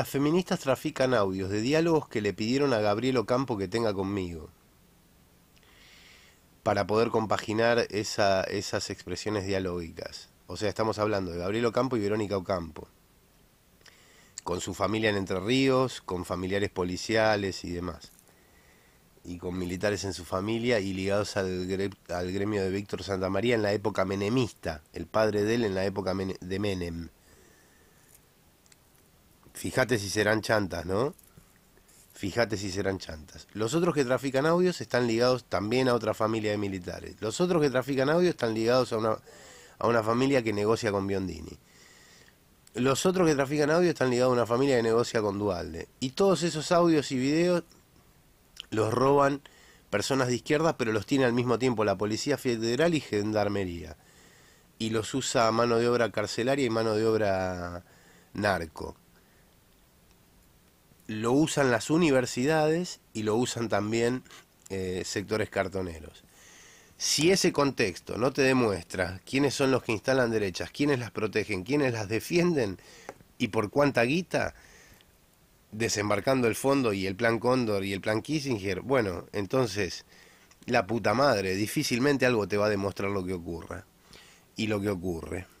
Las feministas trafican audios de diálogos que le pidieron a Gabriel Ocampo que tenga conmigo para poder compaginar esas expresiones dialógicas. O sea, estamos hablando de Gabriel Ocampo y Verónica Ocampo, con su familia en Entre Ríos, con familiares policiales y demás, y con militares en su familia y ligados al, gremio de Víctor Santa María en la época menemista, el padre de él en la época de Menem. Fíjate si serán chantas, ¿no? Fíjate si serán chantas. Los otros que trafican audios están ligados también a otra familia de militares. Los otros que trafican audios están ligados a una, familia que negocia con Biondini. Los otros que trafican audios están ligados a una familia que negocia con Dualde. Y todos esos audios y videos los roban personas de izquierda, pero los tiene al mismo tiempo la Policía Federal y Gendarmería. Y los usa a mano de obra carcelaria y mano de obra narco usan las universidades y lo usan también eh, sectores cartoneros. Si ese contexto no te demuestra quiénes son los que instalan derechas, quiénes las protegen, quiénes las defienden y por cuánta guita, desembarcando el fondo y el plan Cóndor y el plan Kissinger, bueno, entonces la puta madre, difícilmente algo te va a demostrar lo que ocurra y lo que ocurre.